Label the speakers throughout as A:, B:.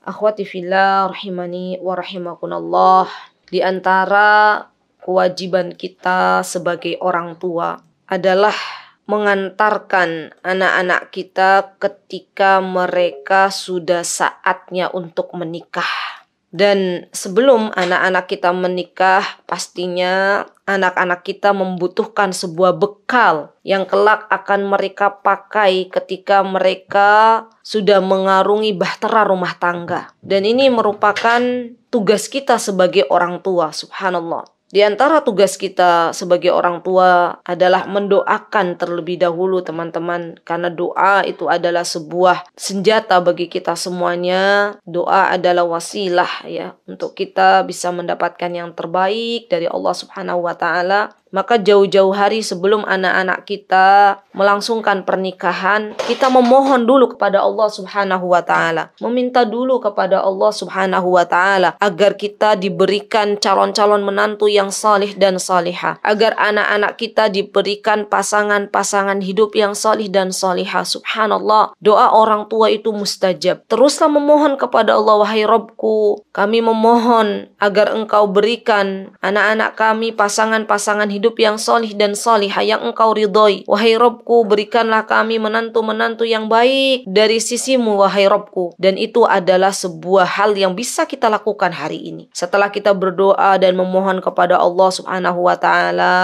A: Akhwati fillah rahimani wa rahimakunallah. Di antara kewajiban kita sebagai orang tua adalah mengantarkan anak-anak kita ketika mereka sudah saatnya untuk menikah dan sebelum anak-anak kita menikah, pastinya anak-anak kita membutuhkan sebuah bekal yang kelak akan mereka pakai ketika mereka sudah mengarungi bahtera rumah tangga. Dan ini merupakan tugas kita sebagai orang tua, subhanallah. Di antara tugas kita sebagai orang tua adalah mendoakan terlebih dahulu teman-teman karena doa itu adalah sebuah senjata bagi kita semuanya. Doa adalah wasilah ya untuk kita bisa mendapatkan yang terbaik dari Allah Subhanahu wa taala. Maka jauh-jauh hari sebelum anak-anak kita melangsungkan pernikahan, kita memohon dulu kepada Allah Subhanahu wa taala, meminta dulu kepada Allah Subhanahu wa taala agar kita diberikan calon-calon menantu yang yang salih dan salihah agar anak-anak kita diberikan pasangan-pasangan hidup yang solih dan solihah subhanallah doa orang tua itu mustajab teruslah memohon kepada Allah wahai Robku kami memohon agar engkau berikan anak-anak kami pasangan-pasangan hidup yang solih dan solihah yang engkau ridhoi wahai Robku berikanlah kami menantu-menantu yang baik dari sisimu wahai Robku dan itu adalah sebuah hal yang bisa kita lakukan hari ini setelah kita berdoa dan memohon kepada kepada Allah Subhanahu wa taala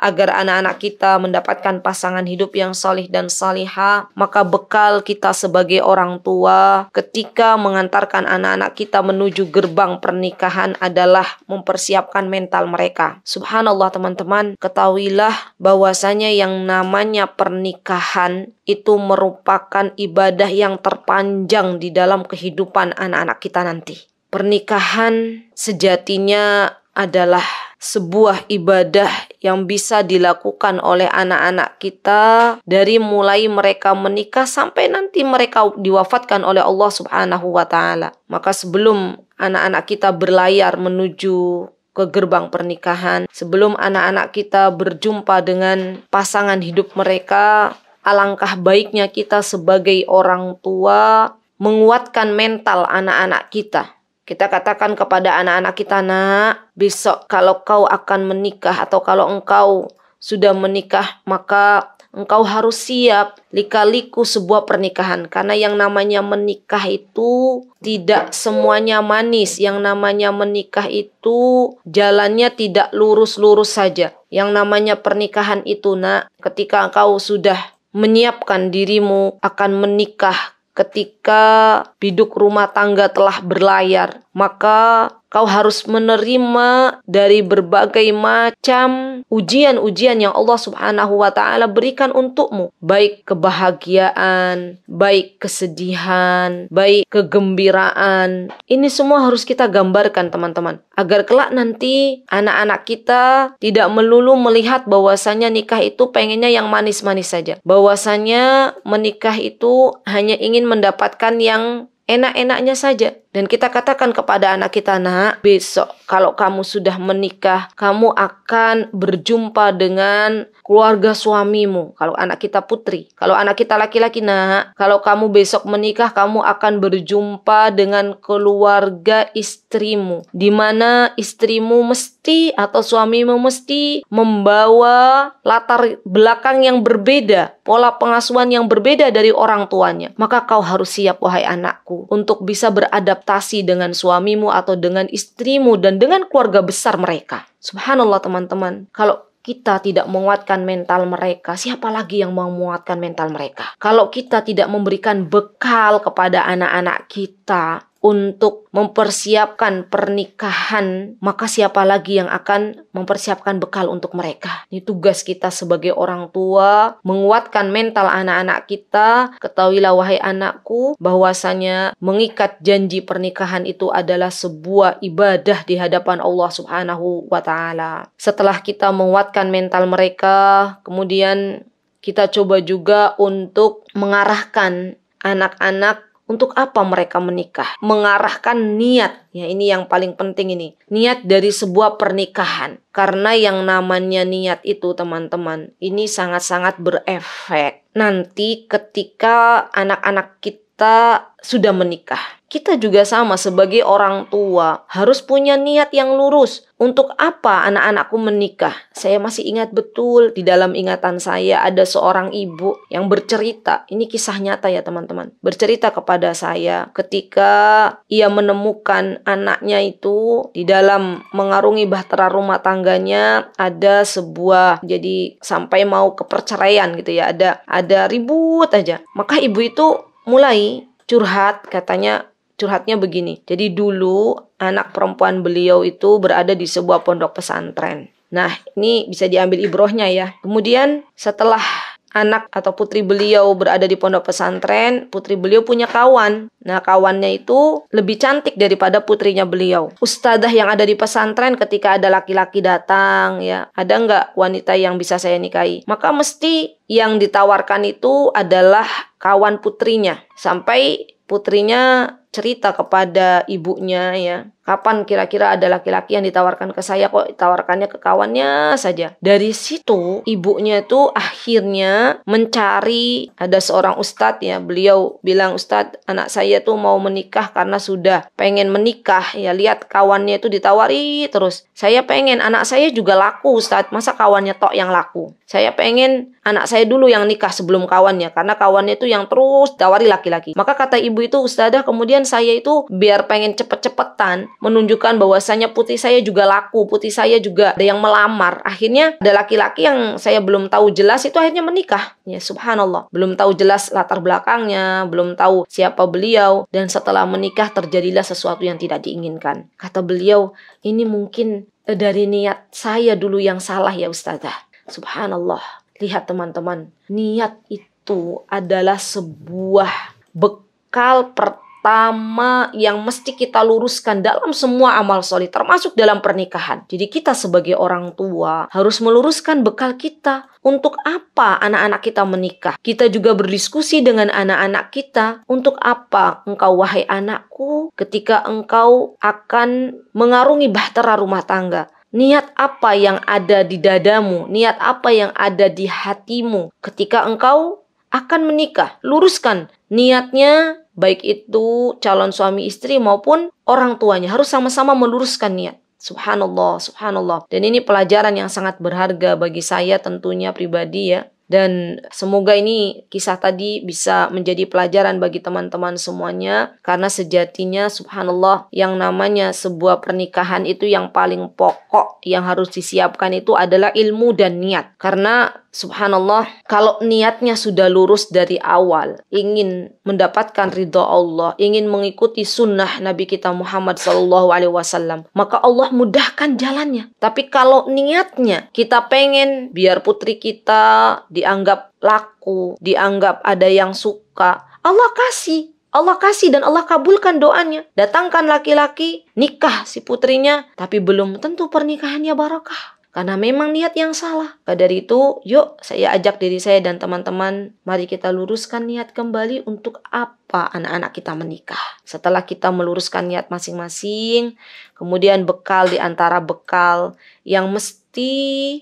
A: agar anak-anak kita mendapatkan pasangan hidup yang salih dan salihah, maka bekal kita sebagai orang tua ketika mengantarkan anak-anak kita menuju gerbang pernikahan adalah mempersiapkan mental mereka. Subhanallah teman-teman, ketahuilah bahwasanya yang namanya pernikahan itu merupakan ibadah yang terpanjang di dalam kehidupan anak-anak kita nanti. Pernikahan sejatinya adalah sebuah ibadah yang bisa dilakukan oleh anak-anak kita dari mulai mereka menikah sampai nanti mereka diwafatkan oleh Allah Subhanahu wa taala. Maka sebelum anak-anak kita berlayar menuju ke gerbang pernikahan, sebelum anak-anak kita berjumpa dengan pasangan hidup mereka, alangkah baiknya kita sebagai orang tua menguatkan mental anak-anak kita kita katakan kepada anak-anak kita, "Nak, besok kalau kau akan menikah atau kalau engkau sudah menikah, maka engkau harus siap lika-liku sebuah pernikahan karena yang namanya menikah itu tidak semuanya manis yang namanya menikah itu jalannya tidak lurus-lurus saja yang namanya pernikahan itu nak ketika engkau sudah menyiapkan dirimu akan menikah ketika biduk rumah tangga telah berlayar, maka Kau harus menerima dari berbagai macam ujian-ujian yang Allah Subhanahu wa taala berikan untukmu, baik kebahagiaan, baik kesedihan, baik kegembiraan. Ini semua harus kita gambarkan, teman-teman, agar kelak nanti anak-anak kita tidak melulu melihat bahwasannya nikah itu pengennya yang manis-manis saja. bahwasannya menikah itu hanya ingin mendapatkan yang enak-enaknya saja. Dan kita katakan kepada anak kita, "Nak, besok kalau kamu sudah menikah, kamu akan berjumpa dengan keluarga suamimu." Kalau anak kita putri, kalau anak kita laki-laki, "Nak, kalau kamu besok menikah, kamu akan berjumpa dengan keluarga istrimu, di mana istrimu mesti atau suamimu mesti membawa latar belakang yang berbeda, pola pengasuhan yang berbeda dari orang tuanya." Maka kau harus siap, wahai anakku, untuk bisa beradaptasi beradaptasi dengan suamimu atau dengan istrimu dan dengan keluarga besar mereka. Subhanallah teman-teman, kalau kita tidak menguatkan mental mereka, siapa lagi yang mau menguatkan mental mereka? Kalau kita tidak memberikan bekal kepada anak-anak kita, untuk mempersiapkan pernikahan, maka siapa lagi yang akan mempersiapkan bekal untuk mereka? Ini tugas kita sebagai orang tua, menguatkan mental anak-anak kita. Ketahuilah wahai anakku, bahwasanya mengikat janji pernikahan itu adalah sebuah ibadah di hadapan Allah Subhanahu wa taala. Setelah kita menguatkan mental mereka, kemudian kita coba juga untuk mengarahkan anak-anak untuk apa mereka menikah? Mengarahkan niat. Ya, ini yang paling penting ini. Niat dari sebuah pernikahan. Karena yang namanya niat itu, teman-teman, ini sangat-sangat berefek. Nanti ketika anak-anak kita sudah menikah, kita juga sama sebagai orang tua harus punya niat yang lurus. Untuk apa anak-anakku menikah? Saya masih ingat betul di dalam ingatan saya ada seorang ibu yang bercerita. Ini kisah nyata ya teman-teman. Bercerita kepada saya ketika ia menemukan anaknya itu di dalam mengarungi bahtera rumah tangganya ada sebuah jadi sampai mau keperceraian gitu ya. Ada ada ribut aja. Maka ibu itu mulai curhat katanya curhatnya begini. Jadi dulu anak perempuan beliau itu berada di sebuah pondok pesantren. Nah, ini bisa diambil ibrohnya ya. Kemudian setelah anak atau putri beliau berada di pondok pesantren, putri beliau punya kawan. Nah, kawannya itu lebih cantik daripada putrinya beliau. Ustadzah yang ada di pesantren ketika ada laki-laki datang, ya, ada nggak wanita yang bisa saya nikahi? Maka mesti yang ditawarkan itu adalah kawan putrinya. Sampai putrinya cerita kepada ibunya ya kapan kira-kira ada laki-laki yang ditawarkan ke saya kok ditawarkannya ke kawannya saja dari situ ibunya itu akhirnya mencari ada seorang ustadz ya beliau bilang ustadz anak saya tuh mau menikah karena sudah pengen menikah ya lihat kawannya itu ditawari terus saya pengen anak saya juga laku ustadz masa kawannya tok yang laku saya pengen anak saya dulu yang nikah sebelum kawannya karena kawannya itu yang terus tawari laki-laki maka kata ibu itu ustadzah kemudian mungkin saya itu biar pengen cepet-cepetan menunjukkan bahwasanya putih saya juga laku, putih saya juga ada yang melamar. Akhirnya ada laki-laki yang saya belum tahu jelas itu akhirnya menikah. Ya subhanallah, belum tahu jelas latar belakangnya, belum tahu siapa beliau dan setelah menikah terjadilah sesuatu yang tidak diinginkan. Kata beliau, ini mungkin eh, dari niat saya dulu yang salah ya ustazah. Subhanallah. Lihat teman-teman, niat itu adalah sebuah bekal pertama pertama yang mesti kita luruskan dalam semua amal soli termasuk dalam pernikahan. Jadi kita sebagai orang tua harus meluruskan bekal kita untuk apa anak-anak kita menikah. Kita juga berdiskusi dengan anak-anak kita untuk apa engkau wahai anakku ketika engkau akan mengarungi bahtera rumah tangga. Niat apa yang ada di dadamu, niat apa yang ada di hatimu ketika engkau akan menikah. Luruskan niatnya baik itu calon suami istri maupun orang tuanya harus sama-sama meluruskan niat. Subhanallah, subhanallah. Dan ini pelajaran yang sangat berharga bagi saya tentunya pribadi ya. Dan semoga ini kisah tadi bisa menjadi pelajaran bagi teman-teman semuanya karena sejatinya subhanallah yang namanya sebuah pernikahan itu yang paling pokok yang harus disiapkan itu adalah ilmu dan niat. Karena Subhanallah, kalau niatnya sudah lurus dari awal, ingin mendapatkan ridho Allah, ingin mengikuti sunnah Nabi kita Muhammad Sallallahu Alaihi Wasallam, maka Allah mudahkan jalannya. Tapi kalau niatnya kita pengen biar putri kita dianggap laku, dianggap ada yang suka, Allah kasih Allah kasih dan Allah kabulkan doanya. Datangkan laki-laki, nikah si putrinya, tapi belum tentu pernikahannya barokah karena memang niat yang salah. Pada dari itu, yuk saya ajak diri saya dan teman-teman, mari kita luruskan niat kembali untuk apa anak-anak kita menikah. Setelah kita meluruskan niat masing-masing, kemudian bekal di antara bekal yang mesti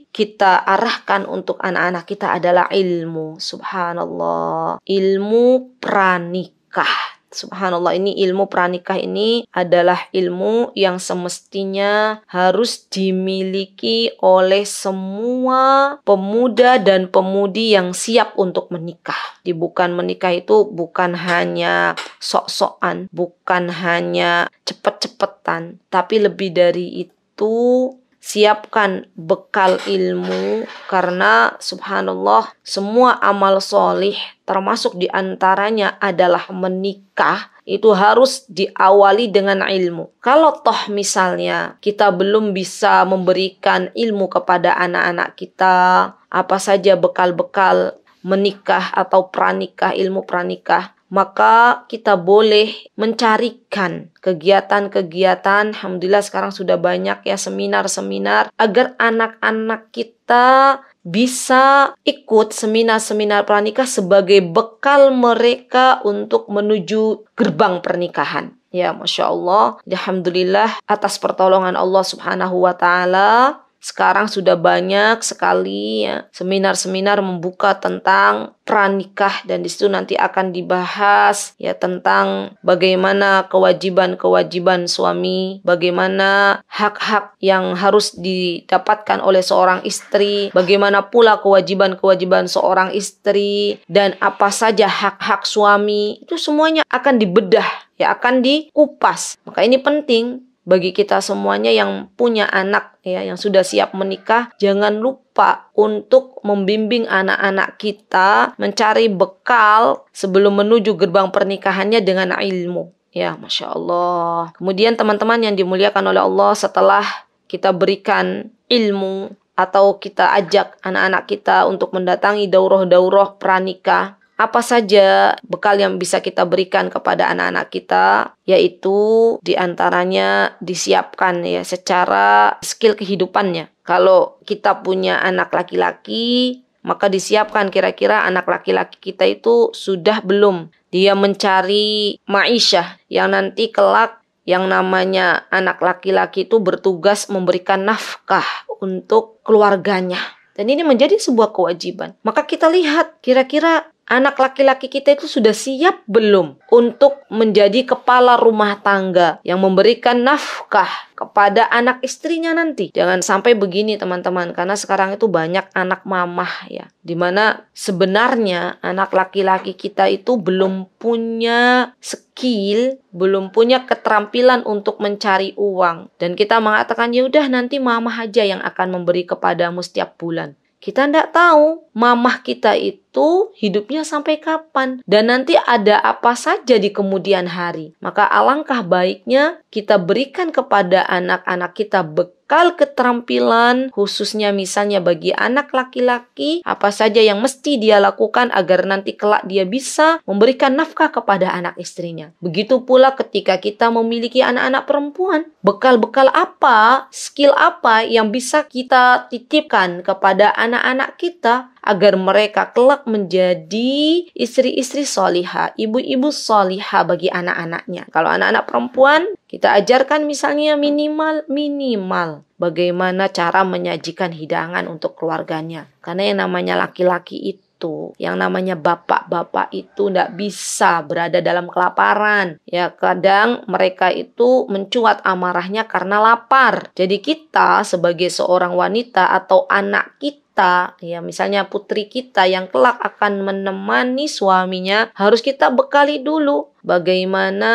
A: kita arahkan untuk anak-anak kita adalah ilmu. Subhanallah, ilmu pranikah. Subhanallah ini ilmu pranikah ini adalah ilmu yang semestinya harus dimiliki oleh semua pemuda dan pemudi yang siap untuk menikah. Di bukan menikah itu bukan hanya sok-sokan, bukan hanya cepet-cepetan, tapi lebih dari itu siapkan bekal ilmu karena subhanallah semua amal solih termasuk diantaranya adalah menikah itu harus diawali dengan ilmu. Kalau toh misalnya kita belum bisa memberikan ilmu kepada anak-anak kita, apa saja bekal-bekal menikah atau pranikah, ilmu pranikah, maka kita boleh mencarikan kegiatan-kegiatan alhamdulillah sekarang sudah banyak ya seminar-seminar agar anak-anak kita bisa ikut seminar-seminar pernikah sebagai bekal mereka untuk menuju gerbang pernikahan. Ya, masya Allah, alhamdulillah atas pertolongan Allah Subhanahu wa Ta'ala sekarang sudah banyak sekali ya, seminar-seminar membuka tentang pranikah dan di situ nanti akan dibahas ya tentang bagaimana kewajiban-kewajiban suami, bagaimana hak-hak yang harus didapatkan oleh seorang istri, bagaimana pula kewajiban-kewajiban seorang istri dan apa saja hak-hak suami. Itu semuanya akan dibedah ya akan dikupas. Maka ini penting bagi kita semuanya yang punya anak ya yang sudah siap menikah jangan lupa untuk membimbing anak-anak kita mencari bekal sebelum menuju gerbang pernikahannya dengan ilmu ya masya Allah kemudian teman-teman yang dimuliakan oleh Allah setelah kita berikan ilmu atau kita ajak anak-anak kita untuk mendatangi daurah-daurah pranikah apa saja bekal yang bisa kita berikan kepada anak-anak kita yaitu diantaranya disiapkan ya secara skill kehidupannya kalau kita punya anak laki-laki maka disiapkan kira-kira anak laki-laki kita itu sudah belum dia mencari maisha yang nanti kelak yang namanya anak laki-laki itu bertugas memberikan nafkah untuk keluarganya dan ini menjadi sebuah kewajiban. Maka kita lihat kira-kira anak laki-laki kita itu sudah siap belum untuk menjadi kepala rumah tangga yang memberikan nafkah kepada anak istrinya nanti. Jangan sampai begini teman-teman karena sekarang itu banyak anak mamah ya. Dimana sebenarnya anak laki-laki kita itu belum punya skill, belum punya keterampilan untuk mencari uang. Dan kita mengatakan ya udah nanti mamah aja yang akan memberi kepadamu setiap bulan. Kita tidak tahu mamah kita itu itu hidupnya sampai kapan dan nanti ada apa saja di kemudian hari. Maka alangkah baiknya kita berikan kepada anak-anak kita bekal keterampilan khususnya misalnya bagi anak laki-laki apa saja yang mesti dia lakukan agar nanti kelak dia bisa memberikan nafkah kepada anak istrinya. Begitu pula ketika kita memiliki anak-anak perempuan, bekal-bekal apa, skill apa yang bisa kita titipkan kepada anak-anak kita agar mereka kelak cocok menjadi istri-istri soliha, ibu-ibu soliha bagi anak-anaknya. Kalau anak-anak perempuan, kita ajarkan misalnya minimal minimal bagaimana cara menyajikan hidangan untuk keluarganya. Karena yang namanya laki-laki itu. Yang namanya bapak-bapak itu tidak bisa berada dalam kelaparan. Ya, kadang mereka itu mencuat amarahnya karena lapar. Jadi kita sebagai seorang wanita atau anak kita kita, ya misalnya putri kita yang kelak akan menemani suaminya, harus kita bekali dulu bagaimana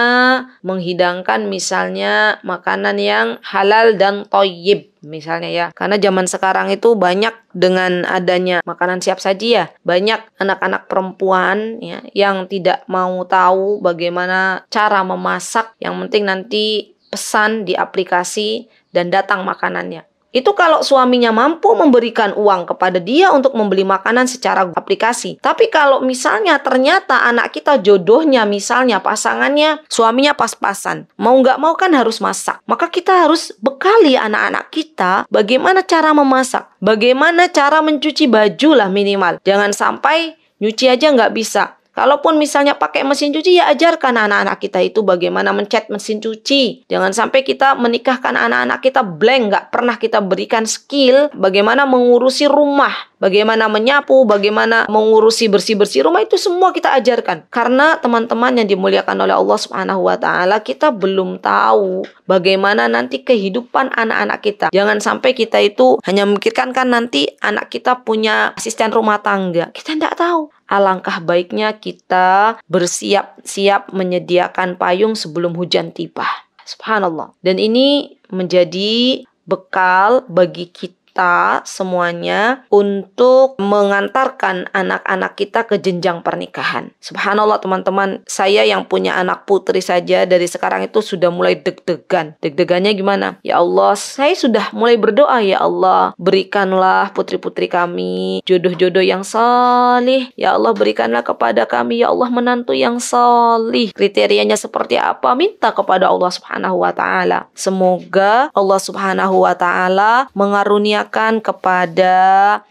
A: menghidangkan misalnya makanan yang halal dan toyib misalnya ya karena zaman sekarang itu banyak dengan adanya makanan siap saji ya banyak anak-anak perempuan ya yang tidak mau tahu bagaimana cara memasak yang penting nanti pesan di aplikasi dan datang makanannya itu kalau suaminya mampu memberikan uang kepada dia untuk membeli makanan secara aplikasi. Tapi kalau misalnya ternyata anak kita jodohnya misalnya pasangannya suaminya pas-pasan, mau nggak mau kan harus masak. Maka kita harus bekali anak-anak kita bagaimana cara memasak, bagaimana cara mencuci baju lah minimal. Jangan sampai nyuci aja nggak bisa. Kalaupun misalnya pakai mesin cuci ya ajarkan anak-anak kita itu bagaimana mencet mesin cuci. Jangan sampai kita menikahkan anak-anak kita blank, nggak pernah kita berikan skill bagaimana mengurusi rumah, bagaimana menyapu, bagaimana mengurusi bersih-bersih rumah itu semua kita ajarkan. Karena teman-teman yang dimuliakan oleh Allah Subhanahu wa taala, kita belum tahu bagaimana nanti kehidupan anak-anak kita. Jangan sampai kita itu hanya memikirkan kan nanti anak kita punya asisten rumah tangga. Kita tidak tahu alangkah baiknya kita bersiap-siap menyediakan payung sebelum hujan tiba. Subhanallah. Dan ini menjadi bekal bagi kita kita semuanya untuk mengantarkan anak-anak kita ke jenjang pernikahan. Subhanallah teman-teman, saya yang punya anak putri saja dari sekarang itu sudah mulai deg-degan. Deg-degannya gimana? Ya Allah, saya sudah mulai berdoa ya Allah, berikanlah putri-putri kami jodoh-jodoh yang salih. Ya Allah, berikanlah kepada kami ya Allah menantu yang salih. Kriterianya seperti apa? Minta kepada Allah Subhanahu wa taala. Semoga Allah Subhanahu wa taala mengaruniakan tanyakan kepada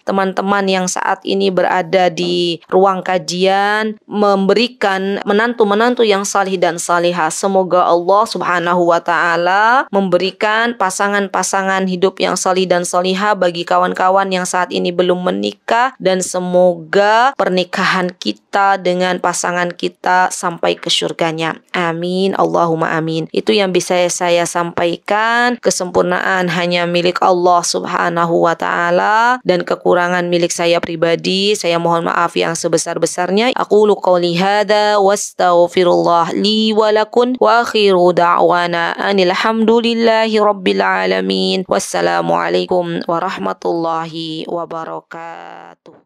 A: teman-teman yang saat ini berada di ruang kajian, memberikan menantu-menantu yang salih dan salihah. Semoga Allah Subhanahu wa taala memberikan pasangan-pasangan hidup yang salih dan salihah bagi kawan-kawan yang saat ini belum menikah dan semoga pernikahan kita dengan pasangan kita sampai ke surganya. Amin. Allahumma amin. Itu yang bisa saya sampaikan. Kesempurnaan hanya milik Allah Subhanahu Subhanahu wa taala dan kekurangan milik saya pribadi. Saya mohon maaf yang sebesar-besarnya. Aku qouli hadza wastaghfirullah li wa lakum wa akhiru da'wana anil hamdulillahi rabbil alamin. Wassalamualaikum warahmatullahi wabarakatuh.